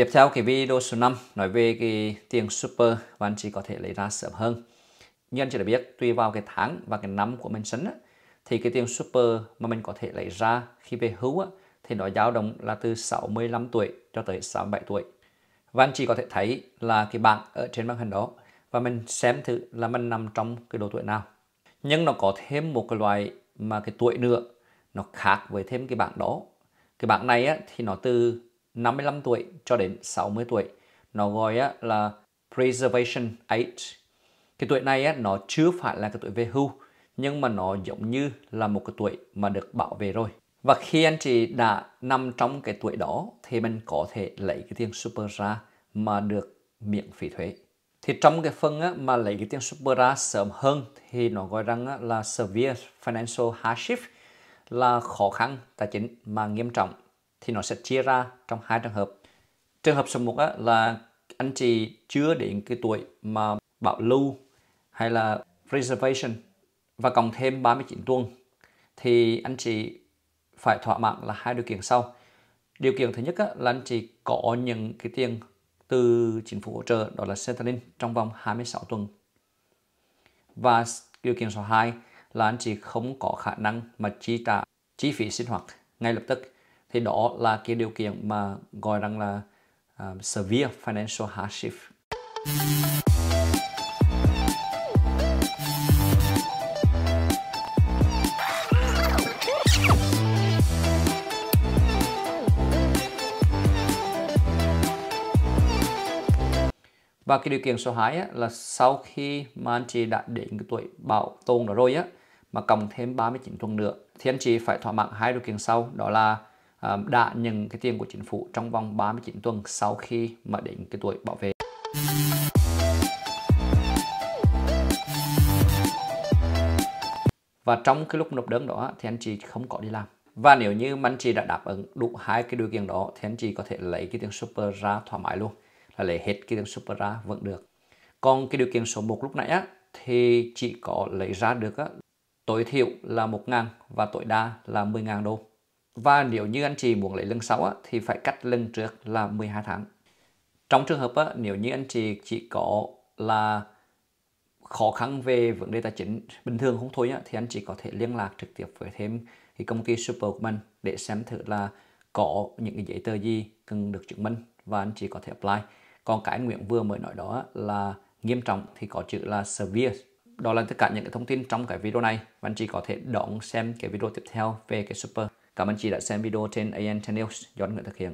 Tiếp theo cái video số 5 nói về cái tiền super và anh chị có thể lấy ra sớm hơn. Như anh chị đã biết, tùy vào cái tháng và cái năm của mình sinh thì cái tiền super mà mình có thể lấy ra khi về hưu á, thì nó dao động là từ 65 tuổi cho tới 67 tuổi. Và anh chị có thể thấy là cái bảng ở trên màn hình đó và mình xem thử là mình nằm trong cái độ tuổi nào. Nhưng nó có thêm một cái loại mà cái tuổi nữa nó khác với thêm cái bảng đó. Cái bảng này á, thì nó từ 55 tuổi cho đến 60 tuổi. Nó gọi là preservation age. Cái tuổi này á, nó chưa phải là cái tuổi về hưu, nhưng mà nó giống như là một cái tuổi mà được bảo vệ rồi. Và khi anh chị đã nằm trong cái tuổi đó thì mình có thể lấy cái tiền super ra mà được miễn phí thuế. Thì trong cái phần á, mà lấy cái tiền super ra sớm hơn thì nó gọi rằng á, là severe financial hardship là khó khăn tài chính mà nghiêm trọng thì nó sẽ chia ra trong hai trường hợp. Trường hợp số 1 là anh chị chưa đến cái tuổi mà bảo lưu hay là reservation và cộng thêm 39 tuần thì anh chị phải thỏa mãn là hai điều kiện sau. Điều kiện thứ nhất là anh chị có những cái tiền từ chính phủ hỗ trợ đó là Centralin trong vòng 26 tuần. Và điều kiện số 2 là anh chị không có khả năng mà chi trả chi phí sinh hoạt ngay lập tức thì đó là cái điều kiện mà gọi rằng là uh, severe financial hardship Và cái điều kiện số 2 á, là sau khi mà anh chị đã đến cái tuổi bảo tồn đó rồi á, mà cộng thêm 39 tuần nữa thì anh chị phải thỏa mãn hai điều kiện sau đó là Ờ, đã nhận cái tiền của chính phủ trong vòng 39 tuần sau khi mà đến cái tuổi bảo vệ. Và trong cái lúc nộp đơn đó thì anh chị không có đi làm. Và nếu như anh chị đã đáp ứng đủ hai cái điều kiện đó thì anh chị có thể lấy cái tiền super ra thoải mái luôn. Là lấy hết cái tiền super ra vẫn được. Còn cái điều kiện số 1 lúc nãy á, thì chỉ có lấy ra được á, tối thiểu là 1 ngàn và tối đa là 10 ngàn đô. Và nếu như anh chị muốn lấy lưng sau á, thì phải cắt lưng trước là 12 tháng. Trong trường hợp á, nếu như anh chị chỉ có là khó khăn về vấn đề tài chính bình thường không thôi á, thì anh chị có thể liên lạc trực tiếp với thêm cái công ty Super của mình để xem thử là có những cái giấy tờ gì cần được chứng minh và anh chị có thể apply. Còn cái Nguyễn vừa mới nói đó là nghiêm trọng thì có chữ là severe đó là tất cả những cái thông tin trong cái video này và anh chị có thể đón xem cái video tiếp theo về cái super cảm ơn chị đã xem video trên an News do anh Nguyễn thực hiện